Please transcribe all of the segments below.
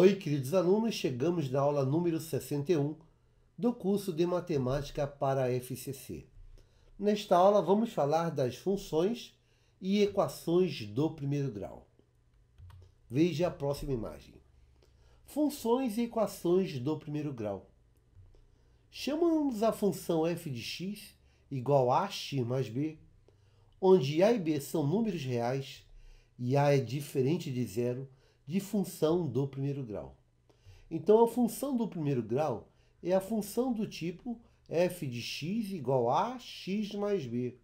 Oi, queridos alunos, chegamos na aula número 61 do curso de Matemática para a FCC. Nesta aula, vamos falar das funções e equações do primeiro grau. Veja a próxima imagem. Funções e equações do primeiro grau. Chamamos a função f de x igual a x mais b, onde a e b são números reais e a é diferente de zero de função do primeiro grau. Então, a função do primeiro grau é a função do tipo f de x igual a x mais b,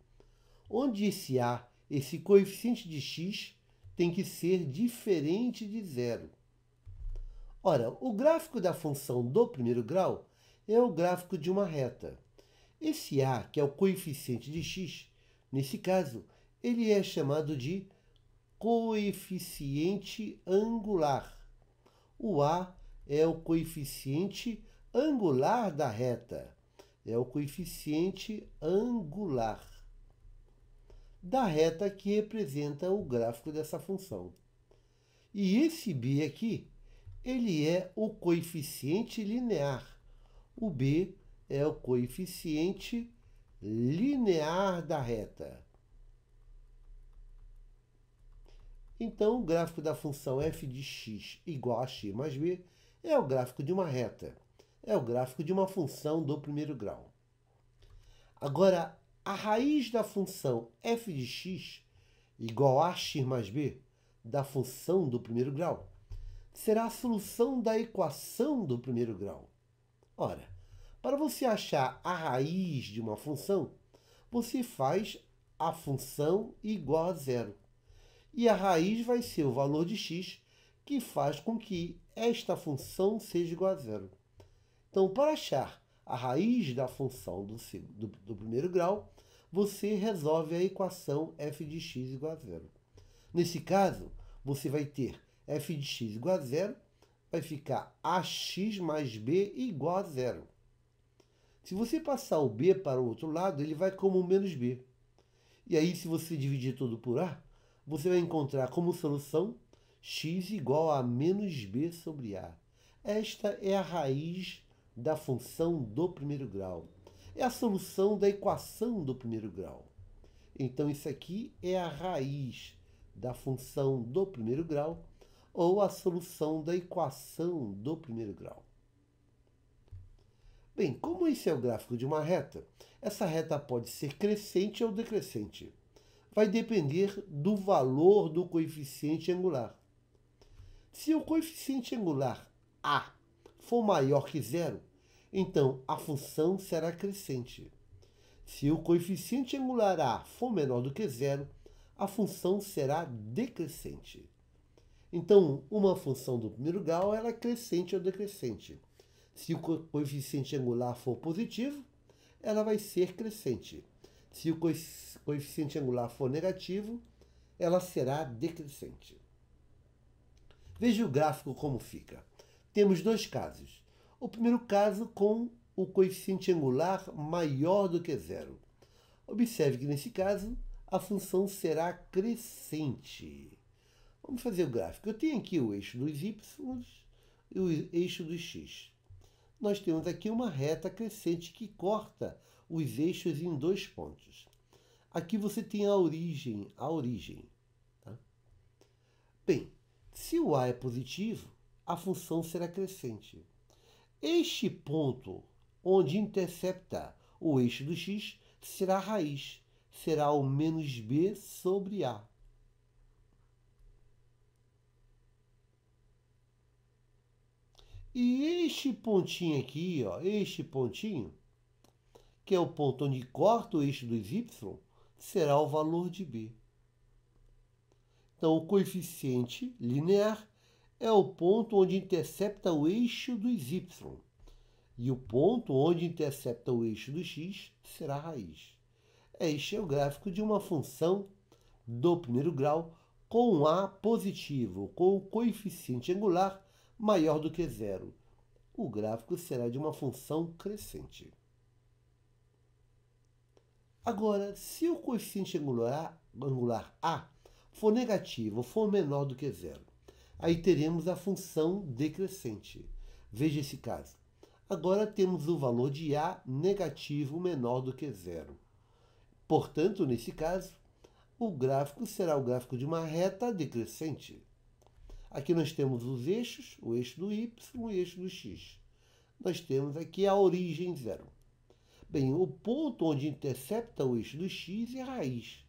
onde esse a, esse coeficiente de x, tem que ser diferente de zero. Ora, o gráfico da função do primeiro grau é o gráfico de uma reta. Esse a, que é o coeficiente de x, nesse caso, ele é chamado de coeficiente angular. O A é o coeficiente angular da reta. É o coeficiente angular da reta que representa o gráfico dessa função. E esse b aqui, ele é o coeficiente linear. O b é o coeficiente linear da reta. Então, o gráfico da função f de x igual a x mais b é o gráfico de uma reta. É o gráfico de uma função do primeiro grau. Agora, a raiz da função f de x igual a x mais b da função do primeiro grau será a solução da equação do primeiro grau. Ora, para você achar a raiz de uma função, você faz a função igual a zero e a raiz vai ser o valor de x, que faz com que esta função seja igual a zero. Então, para achar a raiz da função do, do, do primeiro grau, você resolve a equação f de x igual a zero. Nesse caso, você vai ter f de x igual a zero, vai ficar ax mais b igual a zero. Se você passar o b para o outro lado, ele vai como menos b. E aí, se você dividir tudo por a, você vai encontrar como solução x igual a menos b sobre a. Esta é a raiz da função do primeiro grau. É a solução da equação do primeiro grau. Então isso aqui é a raiz da função do primeiro grau ou a solução da equação do primeiro grau. Bem, como esse é o gráfico de uma reta, essa reta pode ser crescente ou decrescente vai depender do valor do coeficiente angular. Se o coeficiente angular A for maior que zero, então a função será crescente. Se o coeficiente angular A for menor do que zero, a função será decrescente. Então, uma função do primeiro grau ela é crescente ou decrescente. Se o coeficiente angular for positivo, ela vai ser crescente. Se o coeficiente angular for negativo, ela será decrescente. Veja o gráfico como fica. Temos dois casos. O primeiro caso com o coeficiente angular maior do que zero. Observe que nesse caso a função será crescente. Vamos fazer o gráfico. Eu tenho aqui o eixo dos y e o eixo dos x. Nós temos aqui uma reta crescente que corta os eixos em dois pontos. Aqui você tem a origem, a origem. Tá? Bem, se o a é positivo, a função será crescente. Este ponto onde intercepta o eixo do x será a raiz, será o menos b sobre a. E este pontinho aqui, ó, este pontinho, que é o ponto onde corta o eixo dos y, será o valor de b. Então, o coeficiente linear é o ponto onde intercepta o eixo dos y. E o ponto onde intercepta o eixo do x será a raiz. Este é o gráfico de uma função do primeiro grau com A positivo, com o coeficiente angular maior do que zero. O gráfico será de uma função crescente. Agora, se o coeficiente angular, angular A for negativo, for menor do que zero, aí teremos a função decrescente. Veja esse caso. Agora temos o valor de A negativo menor do que zero. Portanto, nesse caso, o gráfico será o gráfico de uma reta decrescente. Aqui nós temos os eixos, o eixo do y e o eixo do x. Nós temos aqui a origem zero. Bem, o ponto onde intercepta o eixo do x é a raiz.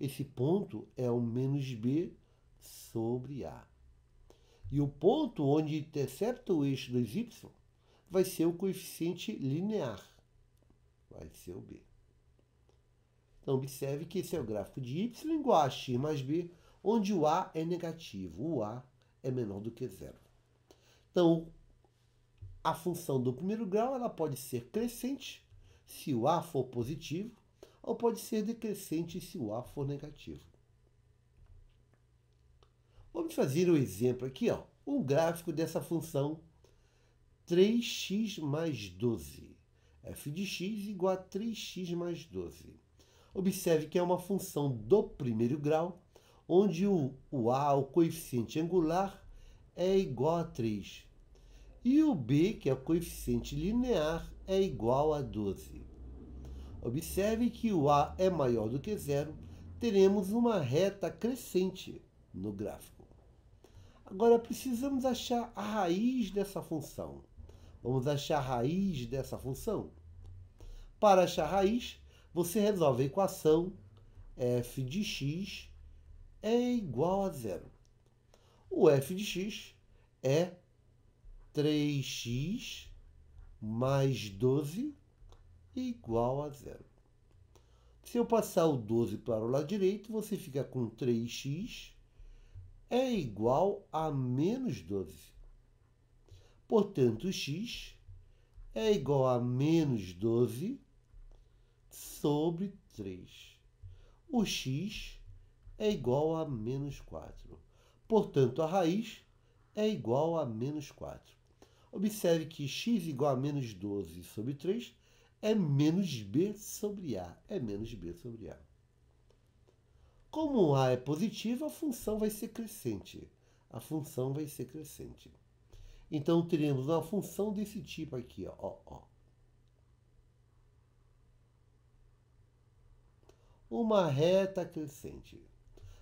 Esse ponto é o menos b sobre a. E o ponto onde intercepta o eixo dos y vai ser o coeficiente linear. Vai ser o b. Então, observe que esse é o gráfico de y igual a x mais b, onde o a é negativo. O a é menor do que zero. Então, a função do primeiro grau ela pode ser crescente se o A for positivo, ou pode ser decrescente se o A for negativo. Vamos fazer um exemplo aqui, ó, um gráfico dessa função 3x mais 12. f de x igual a 3x mais 12. Observe que é uma função do primeiro grau, onde o, o a, o coeficiente angular, é igual a 3 e o b, que é o coeficiente linear, é igual a 12. Observe que o a é maior do que zero, teremos uma reta crescente no gráfico. Agora precisamos achar a raiz dessa função. Vamos achar a raiz dessa função. Para achar a raiz, você resolve a equação f de x é igual a zero. O f de x é 3x mais 12 é igual a zero. Se eu passar o 12 para o lado direito, você fica com 3x é igual a menos 12. Portanto, x é igual a menos 12 sobre 3. O x é igual a menos 4. Portanto, a raiz é igual a menos 4. Observe que x igual a menos 12 sobre 3 é menos b sobre a. É menos b sobre a. Como a é positiva, a função vai ser crescente. A função vai ser crescente. Então teremos uma função desse tipo aqui, ó. ó. Uma reta crescente.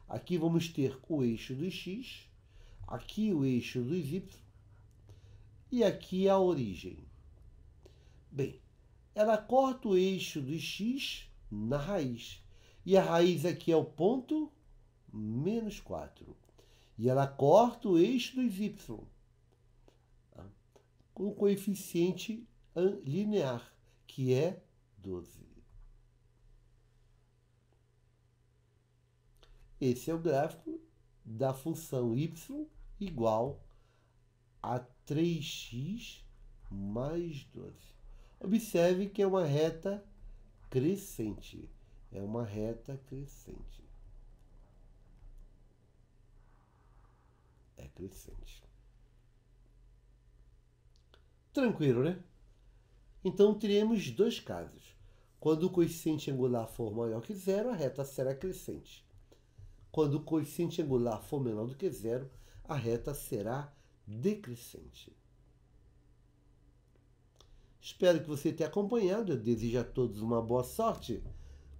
Aqui vamos ter o eixo do x, aqui o eixo do y e aqui a origem. Bem, ela corta o eixo do x na raiz. E a raiz aqui é o ponto menos 4. E ela corta o eixo dos y tá? com o coeficiente linear, que é 12. Esse é o gráfico da função y igual a 3x mais 12. Observe que é uma reta crescente. É uma reta crescente. É crescente. Tranquilo, né? Então teremos dois casos. Quando o coeficiente angular for maior que zero, a reta será crescente. Quando o coeficiente angular for menor do que zero, a reta será decrescente. Espero que você tenha acompanhado. Eu desejo a todos uma boa sorte,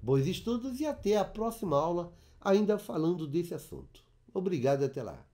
bons estudos e até a próxima aula, ainda falando desse assunto. Obrigado, até lá.